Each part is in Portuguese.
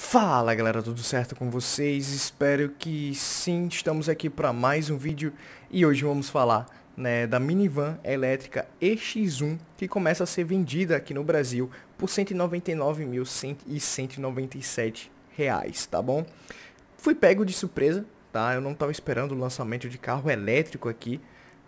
Fala galera, tudo certo com vocês? Espero que sim, estamos aqui para mais um vídeo e hoje vamos falar né, da minivan elétrica EX1 que começa a ser vendida aqui no Brasil por R$ 199.197, tá bom? Fui pego de surpresa, tá? Eu não estava esperando o lançamento de carro elétrico aqui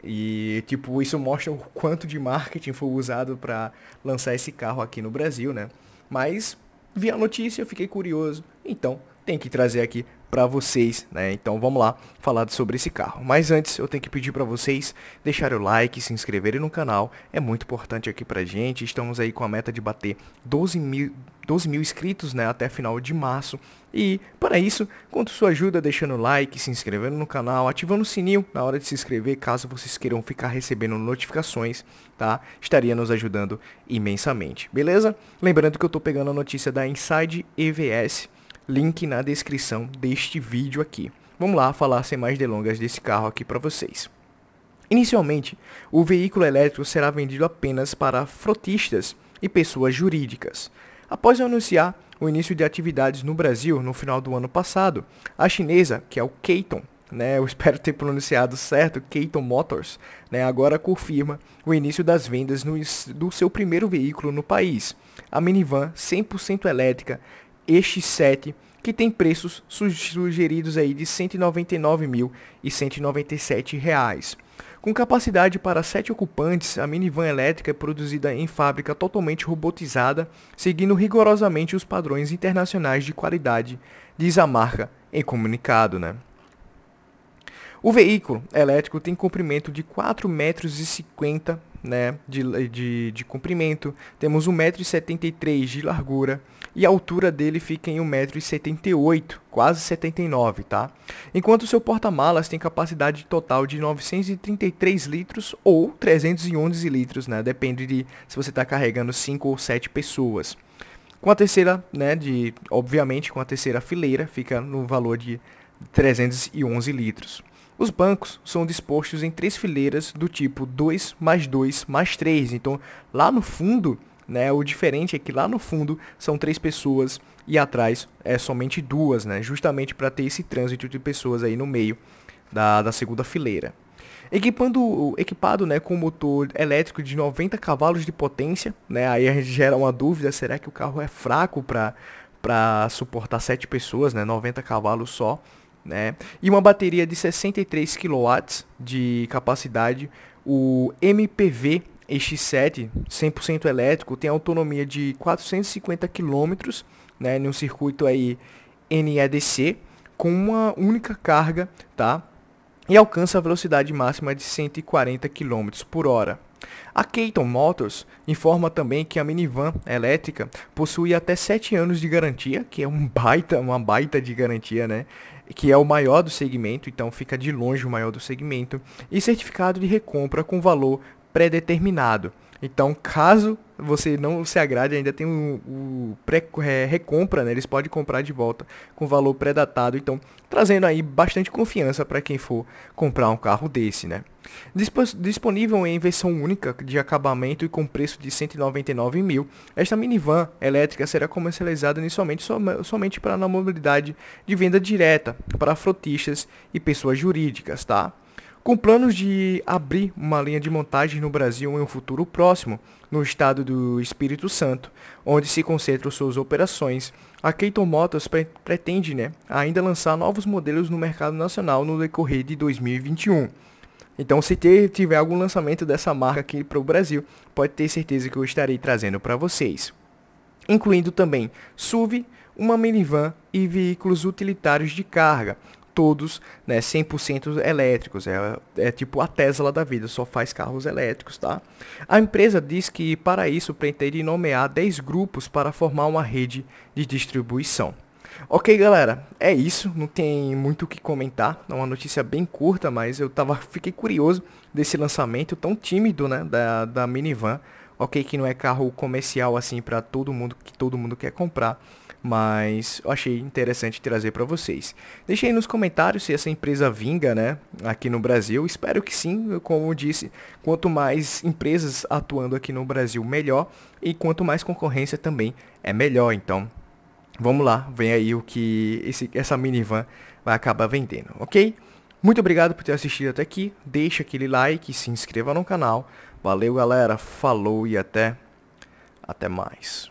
e tipo, isso mostra o quanto de marketing foi usado para lançar esse carro aqui no Brasil, né? Mas vi a notícia, fiquei curioso, então tem que trazer aqui para vocês, né? Então vamos lá falar sobre esse carro. Mas antes eu tenho que pedir para vocês deixarem o like, se inscreverem no canal, é muito importante aqui pra gente. Estamos aí com a meta de bater 12 mil, 12 mil inscritos, né? Até final de março. E para isso, conto sua ajuda deixando o like, se inscrevendo no canal, ativando o sininho na hora de se inscrever, caso vocês queiram ficar recebendo notificações, tá? Estaria nos ajudando imensamente, beleza? Lembrando que eu tô pegando a notícia da Inside EVS, link na descrição deste vídeo aqui. Vamos lá falar sem mais delongas desse carro aqui para vocês. Inicialmente, o veículo elétrico será vendido apenas para frotistas e pessoas jurídicas. Após anunciar o início de atividades no Brasil no final do ano passado, a chinesa, que é o Keiton, né, eu espero ter pronunciado certo, Keiton Motors, né, agora confirma o início das vendas no, do seu primeiro veículo no país, a minivan 100% elétrica este 7 que tem preços sugeridos aí de R$ 199.197. Com capacidade para 7 ocupantes, a minivan elétrica é produzida em fábrica totalmente robotizada, seguindo rigorosamente os padrões internacionais de qualidade, diz a marca em comunicado, né? O veículo elétrico tem comprimento de 4,50 metros né, de, de, de comprimento, temos 1,73m de largura e a altura dele fica em 1,78m, quase 79, tá? Enquanto seu porta-malas tem capacidade total de 933 litros ou 311 litros, né? Depende de se você está carregando 5 ou 7 pessoas. Com a terceira, né, de obviamente com a terceira fileira, fica no valor de 311 litros. Os bancos são dispostos em três fileiras do tipo 2 mais 2 mais 3. Então, lá no fundo, né, o diferente é que lá no fundo são três pessoas e atrás é somente duas, né, justamente para ter esse trânsito de pessoas aí no meio da, da segunda fileira. Equipando, equipado né, com motor elétrico de 90 cavalos de potência, né, aí a gente gera uma dúvida, será que o carro é fraco para suportar 7 pessoas, né, 90 cavalos só? né? E uma bateria de 63 kW de capacidade, o MPV X7 100% elétrico tem autonomia de 450 km, né, num circuito aí NEDC com uma única carga, tá? E alcança a velocidade máxima de 140 km por hora. A Keaton Motors informa também que a minivan elétrica possui até 7 anos de garantia, que é um baita, uma baita de garantia, né? Que é o maior do segmento, então fica de longe o maior do segmento, e certificado de recompra com valor pré-determinado. Então, caso você não se agrade, ainda tem o, o pré, é, recompra, né? Eles podem comprar de volta com valor pré-datado. Então, trazendo aí bastante confiança para quem for comprar um carro desse, né? Disponível em versão única de acabamento e com preço de 199 mil, esta minivan elétrica será comercializada inicialmente somente para na mobilidade de venda direta para frotistas e pessoas jurídicas, tá? com planos de abrir uma linha de montagem no Brasil em um futuro próximo, no estado do Espírito Santo, onde se concentram suas operações. A Keito Motors pre pretende né, ainda lançar novos modelos no mercado nacional no decorrer de 2021. Então, se ter, tiver algum lançamento dessa marca aqui para o Brasil, pode ter certeza que eu estarei trazendo para vocês. Incluindo também SUV, uma minivan e veículos utilitários de carga, todos né, 100% elétricos. É, é tipo a Tesla da vida, só faz carros elétricos, tá? A empresa diz que para isso pretende nomear 10 grupos para formar uma rede de distribuição. Ok, galera, é isso. Não tem muito o que comentar. É uma notícia bem curta, mas eu tava, fiquei curioso desse lançamento tão tímido né, da, da minivan. Ok que não é carro comercial assim para todo mundo, que todo mundo quer comprar, mas eu achei interessante trazer para vocês. Deixe aí nos comentários se essa empresa vinga, né, aqui no Brasil. Espero que sim, como disse, quanto mais empresas atuando aqui no Brasil, melhor, e quanto mais concorrência também é melhor. Então, vamos lá, vem aí o que esse, essa minivan vai acabar vendendo, ok? Muito obrigado por ter assistido até aqui, deixa aquele like, se inscreva no canal, Valeu, galera. Falou e até até mais.